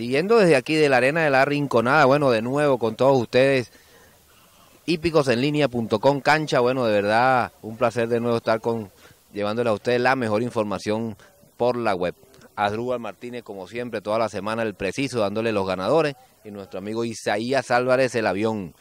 Siguiendo desde aquí de la arena de la Rinconada, bueno, de nuevo con todos ustedes, hípicosenlinea.com cancha, bueno, de verdad, un placer de nuevo estar con llevándole a ustedes la mejor información por la web. Adrúbal Martínez, como siempre, toda la semana el preciso, dándole los ganadores. Y nuestro amigo Isaías Álvarez, el avión,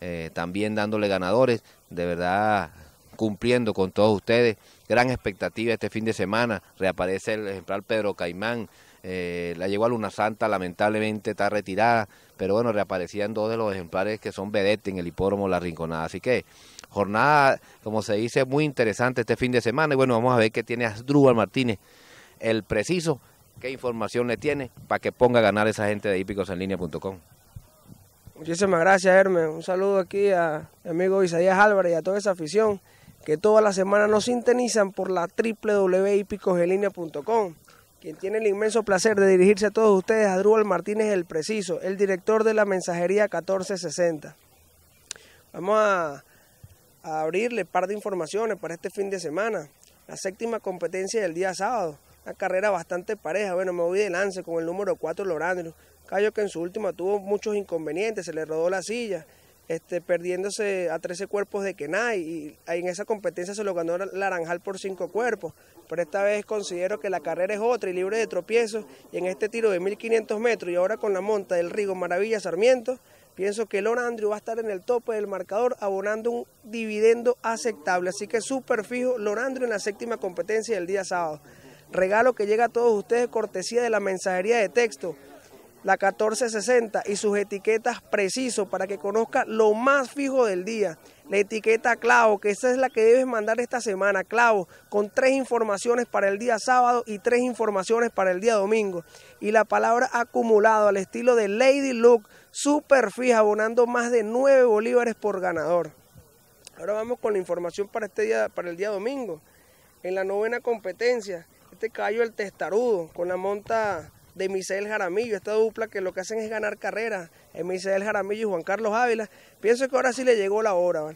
eh, también dándole ganadores. De verdad, cumpliendo con todos ustedes. Gran expectativa este fin de semana. Reaparece el ejemplar Pedro Caimán. Eh, la llegó a Luna Santa, lamentablemente está retirada, pero bueno, reaparecían dos de los ejemplares que son vedette en el hipódromo La Rinconada. Así que jornada, como se dice, muy interesante este fin de semana. Y bueno, vamos a ver qué tiene Asdrúbal Martínez, el preciso, qué información le tiene para que ponga a ganar esa gente de hípicosenlínea.com. Muchísimas gracias, Hermes. Un saludo aquí a mi amigo Isaías Álvarez y a toda esa afición que toda la semana nos sintonizan por la www.hipicosenlinea.com quien tiene el inmenso placer de dirigirse a todos ustedes, Adrúbal Martínez El Preciso, el director de la mensajería 1460. Vamos a, abrirle par de informaciones para este fin de semana. La séptima competencia del día sábado, una carrera bastante pareja. Bueno, me voy de lance con el número 4 Lorandro, Cayo que en su última tuvo muchos inconvenientes, se le rodó la silla este, perdiéndose a 13 cuerpos de Kenai y en esa competencia se lo ganó Laranjal por 5 cuerpos. Pero esta vez considero que la carrera es otra y libre de tropiezos y en este tiro de 1500 metros y ahora con la monta del Rigo Maravilla Sarmiento, pienso que Lorandro va a estar en el tope del marcador abonando un dividendo aceptable. Así que súper fijo Lorandro en la séptima competencia del día sábado. Regalo que llega a todos ustedes cortesía de la mensajería de texto la 1460 y sus etiquetas preciso para que conozca lo más fijo del día. La etiqueta clavo, que esa es la que debes mandar esta semana, clavo, con tres informaciones para el día sábado y tres informaciones para el día domingo. Y la palabra acumulado al estilo de Lady look super fija, abonando más de 9 bolívares por ganador. Ahora vamos con la información para este día, para el día domingo. En la novena competencia, este caballo, el testarudo con la monta de Misael Jaramillo, esta dupla que lo que hacen es ganar carreras, Misael Jaramillo y Juan Carlos Ávila. Pienso que ahora sí le llegó la hora.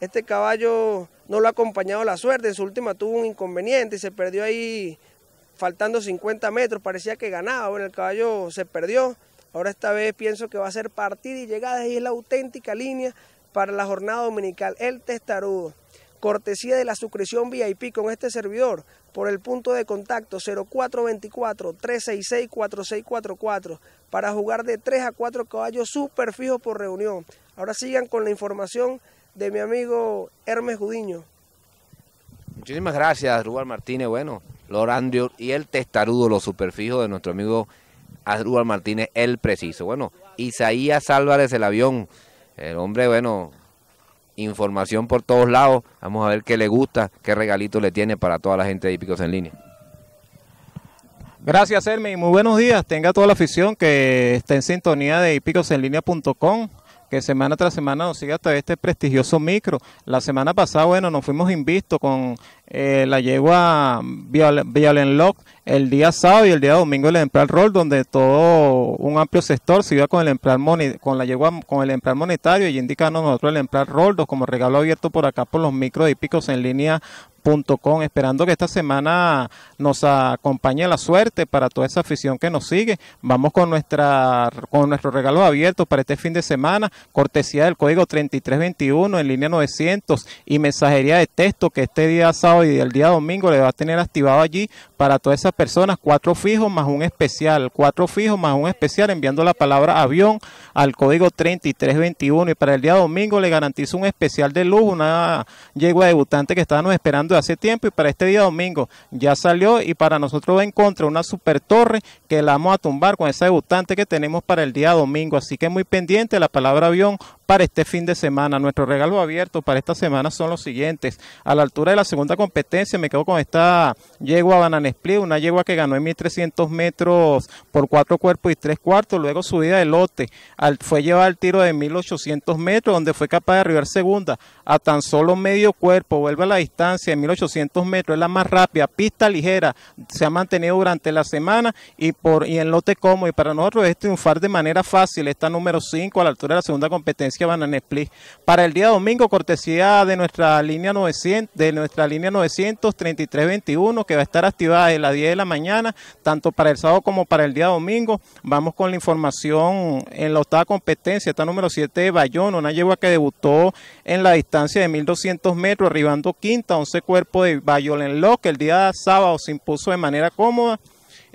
Este caballo no lo ha acompañado la suerte, en su última tuvo un inconveniente y se perdió ahí faltando 50 metros, parecía que ganaba, pero el caballo se perdió. Ahora esta vez pienso que va a ser partida y llegada y es la auténtica línea para la jornada dominical, el testarudo cortesía de la suscripción VIP con este servidor por el punto de contacto 0424-366-4644 para jugar de 3 a 4 caballos superfijos por reunión. Ahora sigan con la información de mi amigo Hermes Judiño. Muchísimas gracias, Rubal Martínez. Bueno, Lorandio y el testarudo, los superfijos de nuestro amigo Rubal Martínez, el preciso. Bueno, Isaías Álvarez, el avión. El hombre, bueno, información por todos lados. Vamos a ver qué le gusta, qué regalito le tiene para toda la gente de Hípicos en Línea. Gracias, y Muy buenos días. Tenga toda la afición que esté en sintonía de Hípicosenlínea.com que semana tras semana nos sigue hasta este prestigioso micro. La semana pasada, bueno, nos fuimos invistos con eh, la yegua Violent en Lock el día sábado y el día domingo el Empral Roll, donde todo un amplio sector se iba con el Empral con la yegua, con el monetario y indicando nosotros el Empral Roll, como regalo abierto por acá por los micros picos en línea .com, esperando que esta semana nos acompañe la suerte para toda esa afición que nos sigue. Vamos con nuestra con nuestros regalos abiertos para este fin de semana, cortesía del código 3321 en línea 900 y mensajería de texto que este día sábado y el día domingo le va a tener activado allí para todas esas personas, cuatro fijos más un especial, cuatro fijos más un especial enviando la palabra avión al código 3321 y para el día domingo le garantizo un especial de luz, una yegua debutante que nos esperando hace tiempo y para este día domingo ya salió y para nosotros va en contra una super torre que la vamos a tumbar con esa debutante que tenemos para el día domingo. Así que muy pendiente la palabra avión para este fin de semana. nuestro regalo abierto para esta semana son los siguientes. A la altura de la segunda competencia me quedo con esta yegua Banana Split, una yegua que ganó en 1300 metros por cuatro cuerpos y tres cuartos, luego subida de lote, fue llevada al tiro de 1800 metros donde fue capaz de arribar segunda a tan solo medio cuerpo, vuelve a la distancia en 1800 metros, es la más rápida, pista ligera, se ha mantenido durante la semana y, por, y en lote cómodo y para nosotros es triunfar de manera fácil, esta número 5 a la altura de la segunda competencia que van a Netflix para el día domingo, cortesía de nuestra línea 900, de nuestra línea 93321 que va a estar activada de las 10 de la mañana, tanto para el sábado como para el día domingo. Vamos con la información en la octava competencia, está número 7 de Bayón, una yegua que debutó en la distancia de 1200 metros, arribando quinta, 11 cuerpos de Bayón en que el día sábado se impuso de manera cómoda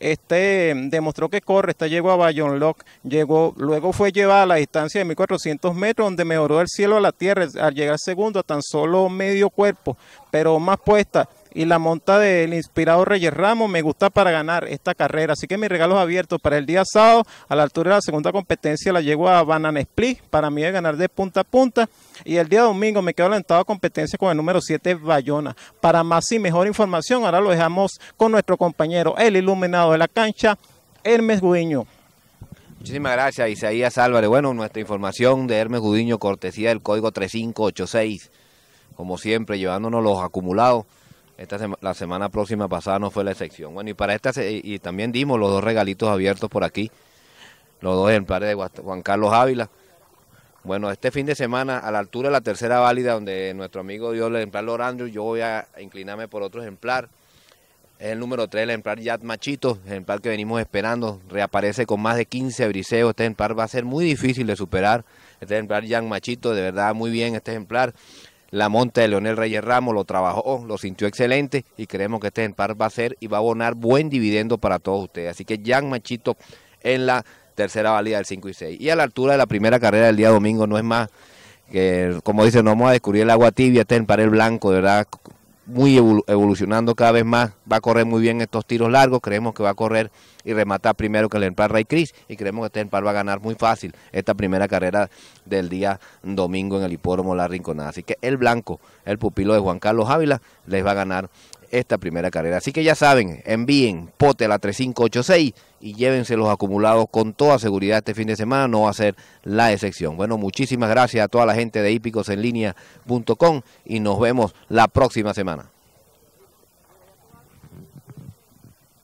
este demostró que corre, esta llegó a Bayon Lock, llegó, luego fue llevada a la distancia de 1400 metros, donde mejoró el cielo a la tierra al llegar segundo a tan solo medio cuerpo, pero más puesta y la monta del inspirado Reyes Ramos me gusta para ganar esta carrera. Así que mis regalos abiertos para el día sábado a la altura de la segunda competencia la llevo a Banana Split para mí de ganar de punta a punta. Y el día domingo me quedo alentado a competencia con el número 7 Bayona. Para más y mejor información, ahora lo dejamos con nuestro compañero, el iluminado de la cancha, Hermes Gudiño Muchísimas gracias, Isaías Álvarez. Bueno, nuestra información de Hermes Gudiño, cortesía del código 3586, como siempre, llevándonos los acumulados. Esta la semana próxima pasada no fue la excepción. Bueno, y para esta y también dimos los dos regalitos abiertos por aquí. Los dos ejemplares de Juan Carlos Ávila. Bueno, este fin de semana, a la altura de la tercera válida, donde nuestro amigo dio el ejemplar Lord yo voy a inclinarme por otro ejemplar. Es el número 3, el ejemplar Yat Machito, el ejemplar que venimos esperando. Reaparece con más de 15 briseos. Este ejemplar va a ser muy difícil de superar. Este ejemplar Yat Machito, de verdad, muy bien este ejemplar. La monta de Leonel Reyes Ramos lo trabajó, lo sintió excelente y creemos que este par va a ser y va a abonar buen dividendo para todos ustedes. Así que Jan Machito en la tercera valida del 5 y 6. Y a la altura de la primera carrera del día domingo no es más que, como dice, no vamos a descubrir el agua tibia, este el blanco, de verdad, muy evolucionando cada vez más, va a correr muy bien estos tiros largos, creemos que va a correr y rematar primero que el empar Ray Cris y creemos que este empar va a ganar muy fácil esta primera carrera del día domingo en el hipódromo La Rinconada. Así que el blanco, el pupilo de Juan Carlos Ávila, les va a ganar esta primera carrera. Así que ya saben, envíen pote a la 3586 y llévense los acumulados con toda seguridad este fin de semana, no va a ser la excepción. Bueno, muchísimas gracias a toda la gente de hipicosenlinea.com y nos vemos la próxima semana.